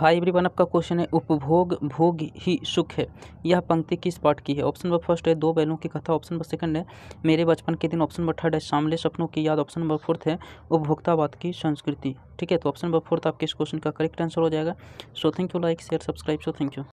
hi everyone आपका question है उपभोग भोग ही सुख है यह पंक्ति किस पाठ की है ऑप्शन नंबर फर्स्ट है दो बैलों की कथा ऑप्शन नंबर सेकंड है मेरे बचपन के दिन ऑप्शन नंबर थर्ड है शामले सपनों की याद ऑप्शन नंबर फोर्थ है उपभोक्तावाद की संस्कृति ठीक है तो ऑप्शन नंबर फोर्थ आपके इस क्वेश्चन का करेक्ट आंसर हो जाएगा so thank you like share subscribe so thank you